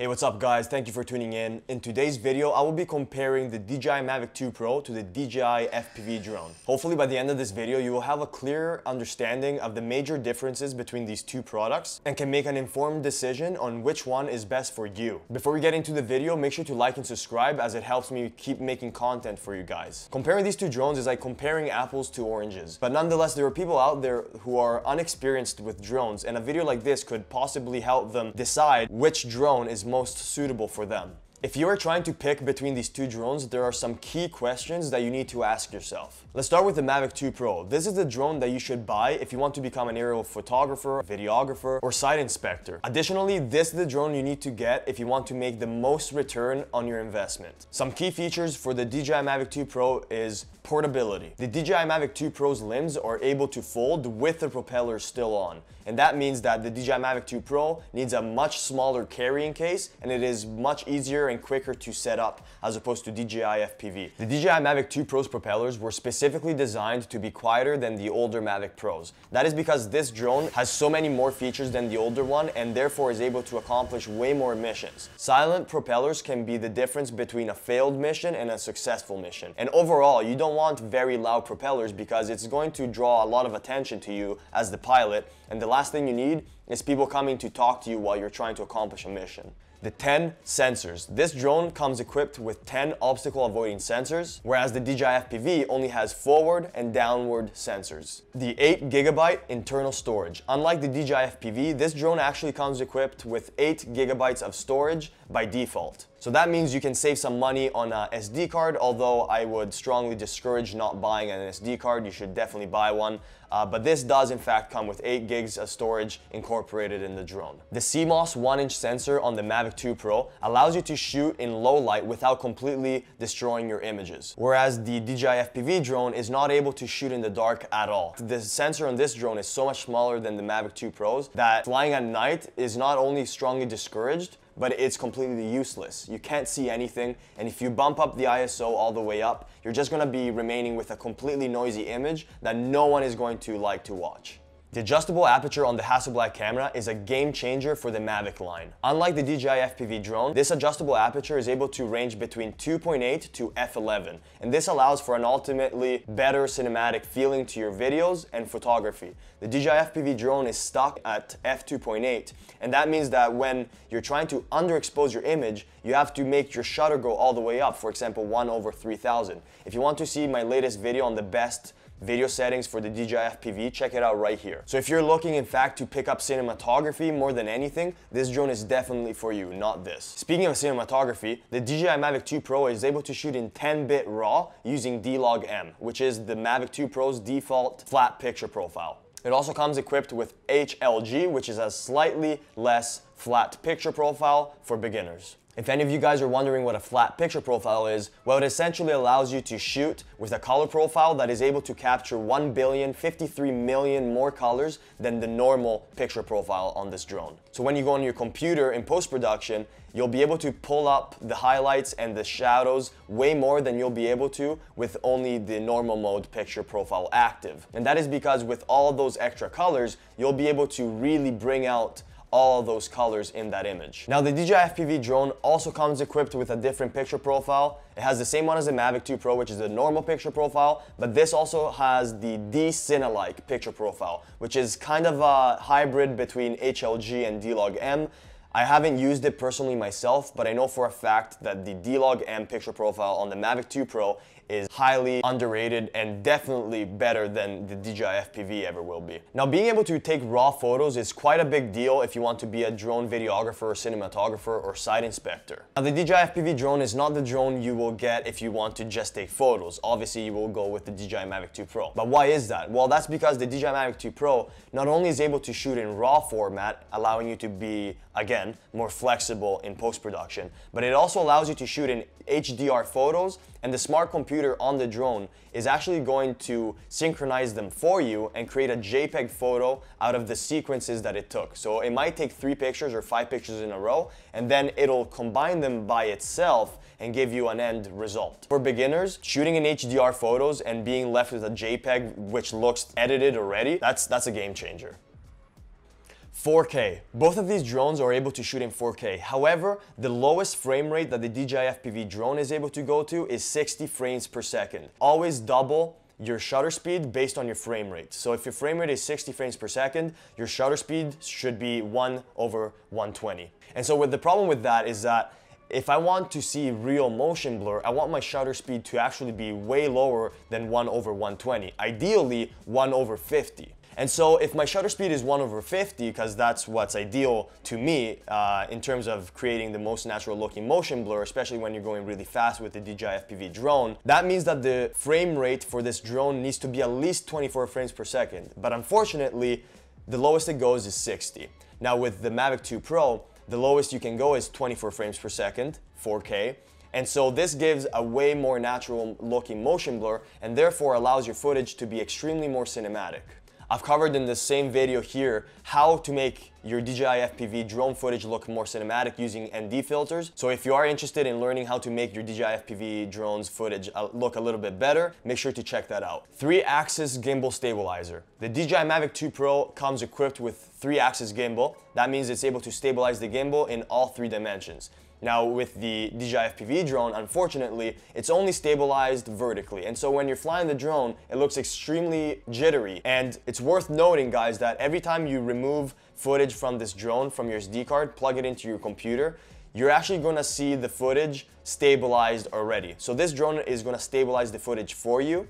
Hey, what's up guys? Thank you for tuning in. In today's video, I will be comparing the DJI Mavic 2 Pro to the DJI FPV drone. Hopefully by the end of this video, you will have a clear understanding of the major differences between these two products and can make an informed decision on which one is best for you. Before we get into the video, make sure to like and subscribe as it helps me keep making content for you guys. Comparing these two drones is like comparing apples to oranges. But nonetheless, there are people out there who are unexperienced with drones and a video like this could possibly help them decide which drone is most suitable for them. If you are trying to pick between these two drones, there are some key questions that you need to ask yourself. Let's start with the Mavic 2 Pro. This is the drone that you should buy if you want to become an aerial photographer, videographer, or site inspector. Additionally, this is the drone you need to get if you want to make the most return on your investment. Some key features for the DJI Mavic 2 Pro is portability. The DJI Mavic 2 Pro's limbs are able to fold with the propeller still on, and that means that the DJI Mavic 2 Pro needs a much smaller carrying case and it is much easier and quicker to set up as opposed to DJI FPV. The DJI Mavic 2 Pro's propellers were specifically designed to be quieter than the older Mavic Pros. That is because this drone has so many more features than the older one and therefore is able to accomplish way more missions. Silent propellers can be the difference between a failed mission and a successful mission. And overall, you don't want very loud propellers because it's going to draw a lot of attention to you as the pilot and the last thing you need is people coming to talk to you while you're trying to accomplish a mission. The 10 sensors. This drone comes equipped with 10 obstacle avoiding sensors, whereas the DJI FPV only has forward and downward sensors. The 8 gigabyte internal storage. Unlike the DJI FPV, this drone actually comes equipped with 8 gigabytes of storage by default. So that means you can save some money on a SD card, although I would strongly discourage not buying an SD card. You should definitely buy one. Uh, but this does in fact come with 8 gigs of storage incorporated in the drone. The CMOS 1-inch sensor on the Mavic 2 Pro allows you to shoot in low light without completely destroying your images, whereas the DJI FPV drone is not able to shoot in the dark at all. The sensor on this drone is so much smaller than the Mavic 2 Pros that flying at night is not only strongly discouraged, but it's completely useless. You can't see anything, and if you bump up the ISO all the way up, you're just gonna be remaining with a completely noisy image that no one is going to like to watch. The adjustable aperture on the Hasselblad camera is a game changer for the Mavic line. Unlike the DJI FPV drone, this adjustable aperture is able to range between 2.8 to f11, and this allows for an ultimately better cinematic feeling to your videos and photography. The DJI FPV drone is stuck at f2.8, and that means that when you're trying to underexpose your image, you have to make your shutter go all the way up, for example 1 over 3000. If you want to see my latest video on the best video settings for the DJI FPV, check it out right here. So if you're looking in fact to pick up cinematography more than anything, this drone is definitely for you, not this. Speaking of cinematography, the DJI Mavic 2 Pro is able to shoot in 10-bit RAW using D-Log-M, which is the Mavic 2 Pro's default flat picture profile. It also comes equipped with HLG, which is a slightly less flat picture profile for beginners. If any of you guys are wondering what a flat picture profile is, well it essentially allows you to shoot with a color profile that is able to capture 1 billion 53 million more colors than the normal picture profile on this drone. So when you go on your computer in post-production, you'll be able to pull up the highlights and the shadows way more than you'll be able to with only the normal mode picture profile active. And that is because with all those extra colors, you'll be able to really bring out all those colors in that image. Now the DJI FPV drone also comes equipped with a different picture profile. It has the same one as the Mavic 2 Pro, which is the normal picture profile, but this also has the D-Cine-like picture profile, which is kind of a hybrid between HLG and D-Log-M. I haven't used it personally myself, but I know for a fact that the D-Log M picture profile on the Mavic 2 Pro is highly underrated and definitely better than the DJI FPV ever will be. Now being able to take raw photos is quite a big deal if you want to be a drone videographer, or cinematographer, or site inspector. Now the DJI FPV drone is not the drone you will get if you want to just take photos. Obviously you will go with the DJI Mavic 2 Pro. But why is that? Well that's because the DJI Mavic 2 Pro not only is able to shoot in raw format, allowing you to be again, more flexible in post-production, but it also allows you to shoot in HDR photos and the smart computer on the drone is actually going to synchronize them for you and create a JPEG photo out of the sequences that it took. So it might take three pictures or five pictures in a row and then it'll combine them by itself and give you an end result. For beginners, shooting in HDR photos and being left with a JPEG which looks edited already, that's, that's a game changer. 4K. Both of these drones are able to shoot in 4K. However, the lowest frame rate that the DJI FPV drone is able to go to is 60 frames per second. Always double your shutter speed based on your frame rate. So if your frame rate is 60 frames per second, your shutter speed should be 1 over 120. And so with the problem with that is that if I want to see real motion blur, I want my shutter speed to actually be way lower than 1 over 120, ideally 1 over 50. And so if my shutter speed is 1 over 50, because that's what's ideal to me uh, in terms of creating the most natural looking motion blur, especially when you're going really fast with the DJI FPV drone, that means that the frame rate for this drone needs to be at least 24 frames per second. But unfortunately, the lowest it goes is 60. Now with the Mavic 2 Pro, the lowest you can go is 24 frames per second, 4K, and so this gives a way more natural looking motion blur and therefore allows your footage to be extremely more cinematic. I've covered in the same video here how to make your DJI FPV drone footage look more cinematic using ND filters. So if you are interested in learning how to make your DJI FPV drones footage uh, look a little bit better, make sure to check that out. Three axis gimbal stabilizer. The DJI Mavic 2 Pro comes equipped with three axis gimbal. That means it's able to stabilize the gimbal in all three dimensions. Now with the DJI FPV drone, unfortunately, it's only stabilized vertically. And so when you're flying the drone, it looks extremely jittery. And it's worth noting, guys, that every time you remove footage from this drone, from your SD card, plug it into your computer, you're actually gonna see the footage stabilized already. So this drone is gonna stabilize the footage for you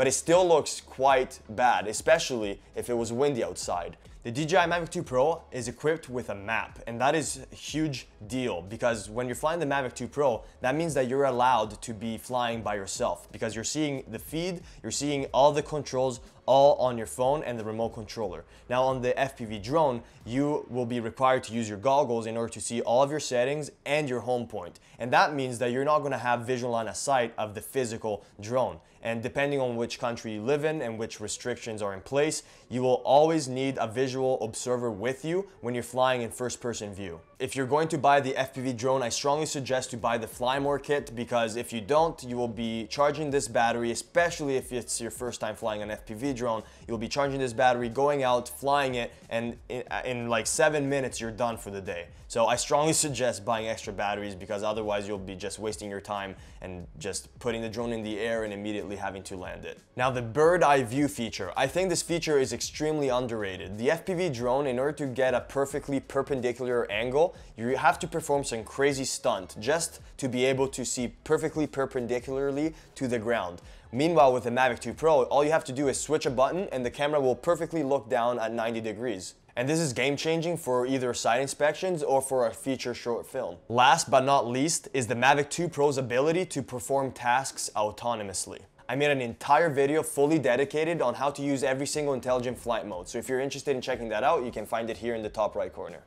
but it still looks quite bad, especially if it was windy outside. The DJI Mavic 2 Pro is equipped with a map, and that is a huge deal because when you're flying the Mavic 2 Pro, that means that you're allowed to be flying by yourself because you're seeing the feed, you're seeing all the controls all on your phone and the remote controller. Now on the FPV drone, you will be required to use your goggles in order to see all of your settings and your home point. And that means that you're not gonna have visual line of sight of the physical drone. And depending on which country you live in and which restrictions are in place, you will always need a visual observer with you when you're flying in first person view. If you're going to buy the FPV drone, I strongly suggest you buy the Flymore kit because if you don't, you will be charging this battery, especially if it's your first time flying an FPV drone drone. You'll be charging this battery, going out, flying it, and in, in like seven minutes, you're done for the day. So I strongly suggest buying extra batteries because otherwise you'll be just wasting your time and just putting the drone in the air and immediately having to land it. Now the bird eye view feature. I think this feature is extremely underrated. The FPV drone, in order to get a perfectly perpendicular angle, you have to perform some crazy stunt just to be able to see perfectly perpendicularly to the ground. Meanwhile, with the Mavic 2 Pro, all you have to do is switch a button and the camera will perfectly look down at 90 degrees. And this is game changing for either side inspections or for a feature short film. Last but not least is the Mavic 2 Pro's ability to perform tasks autonomously. I made an entire video fully dedicated on how to use every single intelligent flight mode. So if you're interested in checking that out, you can find it here in the top right corner.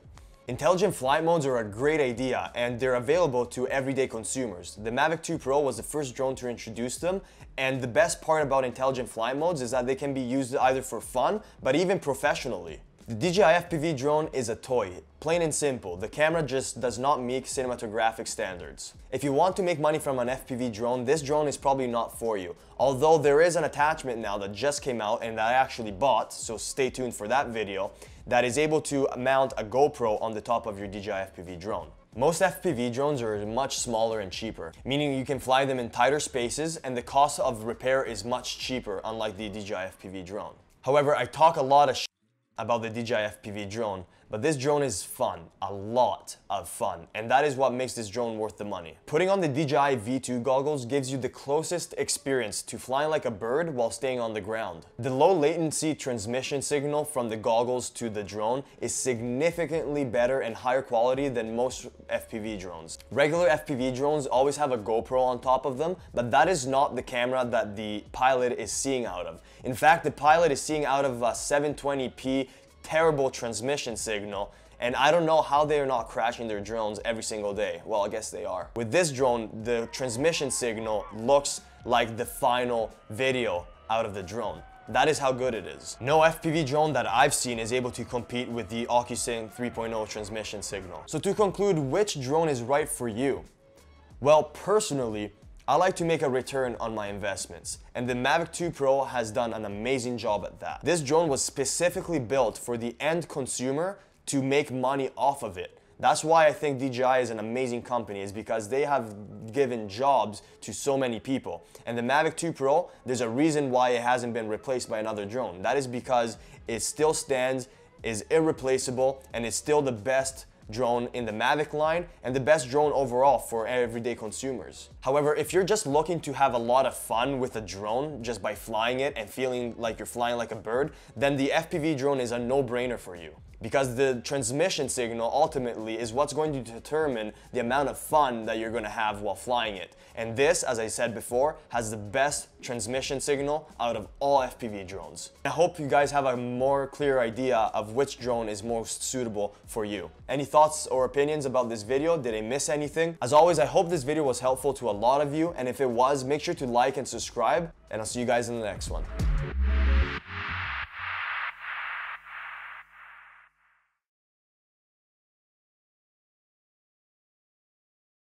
Intelligent flight modes are a great idea and they're available to everyday consumers. The Mavic 2 Pro was the first drone to introduce them and the best part about intelligent flight modes is that they can be used either for fun but even professionally. The DJI FPV drone is a toy, plain and simple. The camera just does not meet cinematographic standards. If you want to make money from an FPV drone, this drone is probably not for you. Although there is an attachment now that just came out and that I actually bought, so stay tuned for that video, that is able to mount a GoPro on the top of your DJI FPV drone. Most FPV drones are much smaller and cheaper, meaning you can fly them in tighter spaces and the cost of repair is much cheaper, unlike the DJI FPV drone. However, I talk a lot of about the DJI FPV drone but this drone is fun, a lot of fun, and that is what makes this drone worth the money. Putting on the DJI V2 goggles gives you the closest experience to flying like a bird while staying on the ground. The low latency transmission signal from the goggles to the drone is significantly better and higher quality than most FPV drones. Regular FPV drones always have a GoPro on top of them, but that is not the camera that the pilot is seeing out of. In fact, the pilot is seeing out of a uh, 720p terrible transmission signal and I don't know how they are not crashing their drones every single day. Well, I guess they are. With this drone, the transmission signal looks like the final video out of the drone. That is how good it is. No FPV drone that I've seen is able to compete with the OcuSync 3.0 transmission signal. So to conclude, which drone is right for you? Well, personally, I like to make a return on my investments, and the Mavic 2 Pro has done an amazing job at that. This drone was specifically built for the end consumer to make money off of it. That's why I think DJI is an amazing company is because they have given jobs to so many people. And the Mavic 2 Pro, there's a reason why it hasn't been replaced by another drone. That is because it still stands, is irreplaceable, and it's still the best drone in the Mavic line and the best drone overall for everyday consumers. However, if you're just looking to have a lot of fun with a drone just by flying it and feeling like you're flying like a bird, then the FPV drone is a no-brainer for you because the transmission signal ultimately is what's going to determine the amount of fun that you're going to have while flying it. And this, as I said before, has the best transmission signal out of all FPV drones. I hope you guys have a more clear idea of which drone is most suitable for you. Any thoughts or opinions about this video? Did I miss anything? As always, I hope this video was helpful to a lot of you, and if it was, make sure to like and subscribe, and I'll see you guys in the next one.